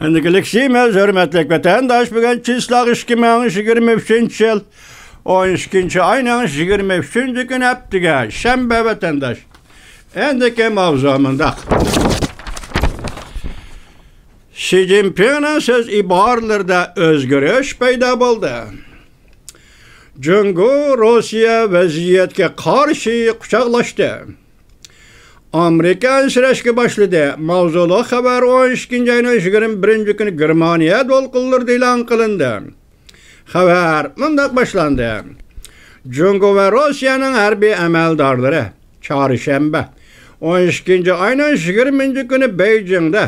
Endekliksimiz hürmetlik vatandaş bugün çislak işkimen şigirme üçüncü 12. aynen 23. gün heptige şembe vatandaş. Endeki mavzamında. Xi Jinping'in söz ibarlarda özgürüş peyda buldu. Cüngü Rusya vaziyetke karşı kuşaklaştı. Amerika sirəşki başladı. Mavzulu xəbər 12-ci ayın 21-ci günü Germaniya dolqunları elan qılındı. Xəbər mündəq başlandı. Cungo və Rusiyanın hərbi əməldarları çarşənbə 12-ci ayın 20-ci günü Beycingdə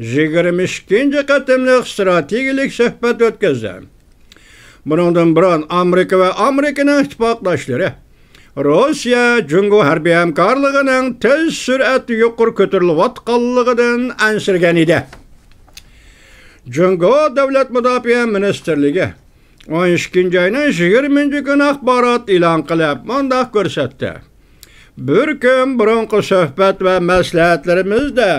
22-ci qatımlıq stratejilik söhbət ötkəzdi. Bunundan buran Amerika və Amerikanın ittifaqdaşları Россия Rossiya Jungo harbiy hamkorligining tez sur'ati yuqori ko'tarilayotganligidan anshirgan edi. Jungo Davlat mudofaa ministrligi 12-nji aýynyň 20-nji güni axbarat elan qilib, mondaq ko'rsatdi. Bir kun burunqi söhbət və məsləhətlərimizdə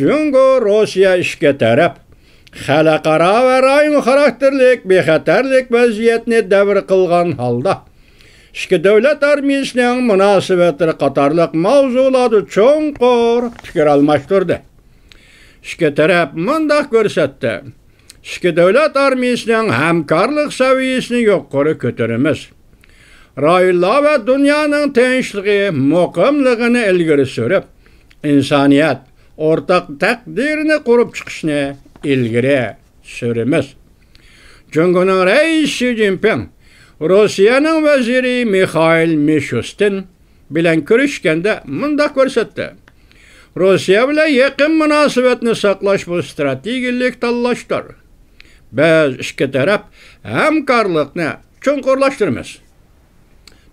Россия Rossiya işgə tərəf xalqaro va rayon xarakterlik bexatarlik vaziyatni davr qilgan holda ішкі дәулет армиясының мұнасыбеттері қатарлық маузуларды чоңқор пікір алмаштырды ішкі тарап мұндақ көрсетті ішкі дәулет армиясының әмкарлық сәвиесін жоққары көтереміз райла вә дүнияның тыныштығы мұқымлығыны ілгері сүріп инсаният ортақ taqdirni құрып chiqishni ilgari сөреміз. jungoning raisi Xi Rusiyanın vəziri Mikhail Mishustin bilən görüşkəndə mündaq görsətdi. Rusiya ilə yaxın münasibətini saxlaş bu stratejilik tallaşdır. Bəz işki tərəf həmkarlıqını çunqurlaşdırmız.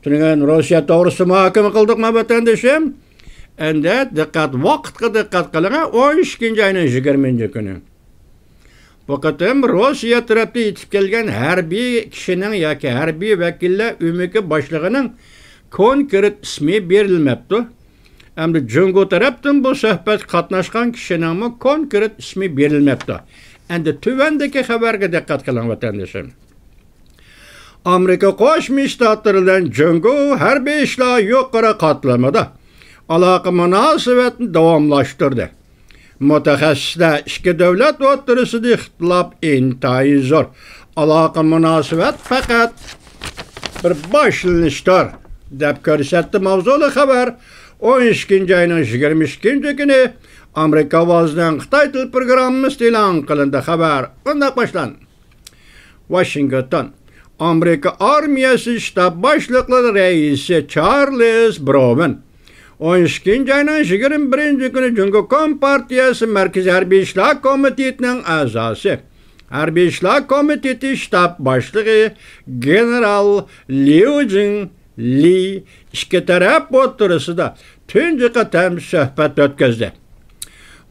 Çünkü Rusiya doğrusu muhakeme kıldık mı vatandaşım? Endi dikkat, vaqtga dikkat qilinglar 12-ayning 20 kuni. Fakat hem Rusya tarafta yetip her bir kişinin ya her bir vekille ümüki başlığının konkret ismi berilmepti. Hem cungu taraftan bu sohbet katnaşkan kişinin mi konkret ismi berilmepti. Endi tüvendeki haberge dikkat kılan vatandaşım. Amerika Qo'shma Shtatlaridan Jungo harbiy ishlar yuqori qatlamida aloqa munosabatni devamlaştırdı. mutaxassislar ichki davlat o'ttirishida ixtilof intayin zo'r aloqa munosabat faqat bir boshlanishdir deb ko'rsatdi mavzuli xabar o'n ikkinchi oyning yigirma ikkinchi kuni amerika ovozidan xitoy til programmasi e'lon qilindi xabar bundoq boshlandi washington amerika armiyasi shtab boshliqlari raisi charles broven 12 айның 21 күні Жүнгі Компартиясы Мәркіз Әрби Ишлақ комитетінің азасы. Әрби Ишлақ комитеті штаб башлығы генерал Лиу Джин Ли ішкі тәрәп отырысы да түн тәм сөхбәт өткізді.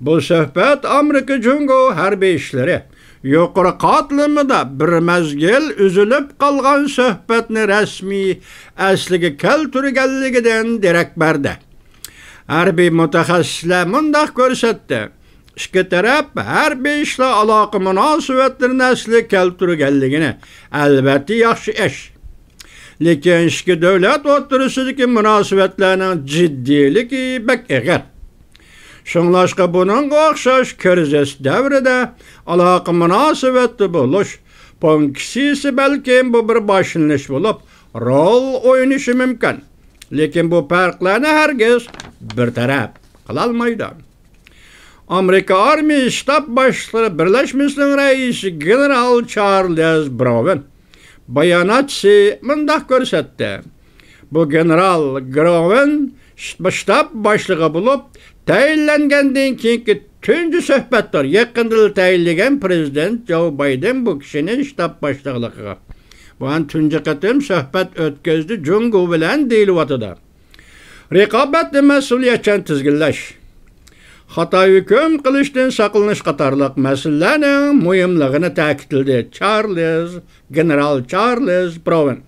Бұл сөхбәт Америка Джунго Әрби ішлері. yuqori qatlımida bir mazgil uzilib qolgan suhbatni rasmiy asliga keltirganligidan derak berdi harbiy mutaxassislar mundoq ko'rsatdi ikki taraf harbiy ishlar aloqa munosabatlarini asli kelib turganligini albatta yaxshi ish lekin ichki davlat o'tirisidagi munosabatlarning jiddiyligi bak ig'ir shunglashqa buningga o'xshash krizis davrida aloqa munosabatda bo'lish punkisisi balkim bu bir boshlanish bo'lib rol o'ynashi mumkin lekin bu farqlarni hargiz bartaraf qilolmaydi amerika armiya shtab boshlig'i birlashmasining reisi general charles Brown, bayonotchisi mundoq ko'rsatdi bu general groven shtab boshlig'i bo'lib tayinlangandan keyingi tunji suhbatlar yaqinda tayinlagan prezident Joe Biden bu kişinin shtab boshlig'ligiga وان tüncəqətim söhbət ötkəzdi cünqu bilən deyiluvatıda. Rəqabət məsuliyyətçən tizgilləş. Xatayı köm qilishdən saqlanış qatarlıq məsələlərin mühimliyini təkidlədi. Charles, general Charles Brown.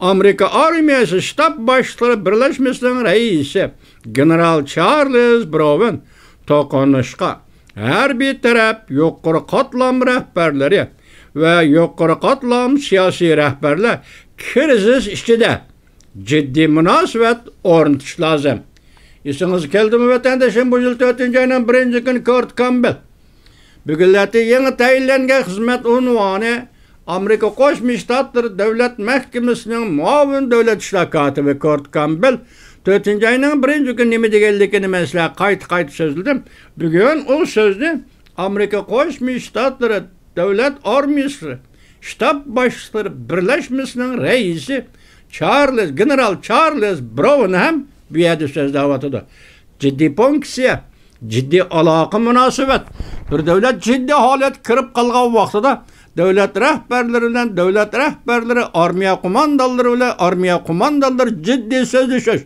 Amerika armiyası ştab başçıları Birləşməsinin rəisi general Charles Brown toqonuşqa hər bir tərəf yuqur qatlam rəhbərləri ve yukarı katlam siyasi rehberler kriziz işçide ciddi münasebet orantış lazım. İsiniz geldi mi vatandaşım bu yıl 4. ayının 1. gün Kurt Campbell. Bugünlerde yeni tayinlengen hizmet unvanı Amerika Qo'shma Shtatlar Davlat Mahkamasining muavun davlat ishlar kotibi Kurt Campbell 4 ayning 1 kuni nima deganligini men sizlarga qayta qayta so'zladim. Bugun u so'zni Amerika Qo'shma Shtatlari Devlet Armiyası Ştab Başları Birleşmesi'nin reisi Charles, General Charles Brownham bir yerde söz davatıda. Ciddi fonksiya, ciddi alaka münasebet. Bir devlet ciddi halet kırıp kalgan vaxtıda devlet rehberlerinden devlet rehberleri armiya kumandaları ile armiya kumandaları ciddi sözleşiş.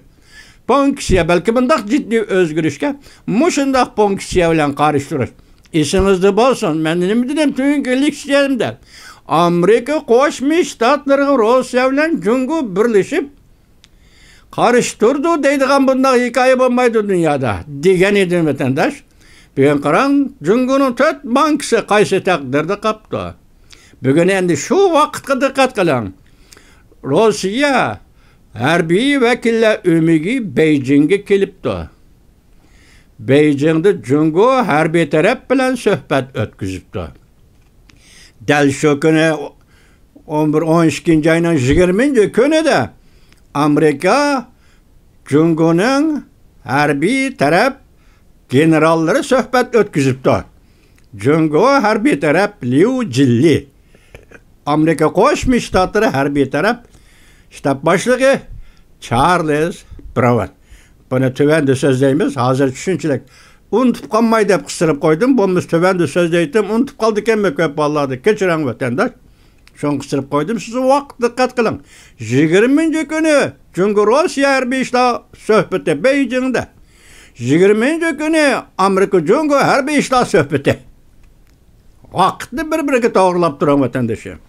Fonksiya belki bundak ciddi özgürüşke, muşundak fonksiya ile karıştırır. İşinizde bolsun. Ben ne dedim tüyün gelik istedim der. Amerika Qo'shma Shtatlari Rossiya bilan jungu birlashib qarishtirdi deydigan bunday hikoya bo'lmaydi dunyoda degan edi vatandosh bugun qarang junguni to'rt bankisi qaysi taqdirda qolibdi bugun endi shu dikkat diqqat Rusya rossiya harbiy vakillar umigi beyjingga kelibdi Бейжіңді жүнгі әрбей taraf bilen sohbet өткізіпті. Дәл шо күні 11-12 айның 20 күні de, Amerika жүнгінің әрбей taraf generalları sohbet söhbət ötküzübdü. Cüngo hərbi taraf Liu Cilli. Amerika Qoşma Ştatları hərbi tərəf ştab başlığı Charles Broward. Bana tövende sözleyimiz hazır düşünçülük. Unutup kalmayı da kısırıp koydum. bunu tövende sözleydim. Unutup kaldık en mekvep vallahi. Keçiren vatandaş. Şun kısırıp koydum. Sizi vakt dikkat kılın. 20. günü. Çünkü Rusya her bir Erbişla söhbeti Beijing'de. 20. günü Amerika Cungu Erbişla söhbeti. Vakti bir-biriga to'g'irlab turgan vatandoshim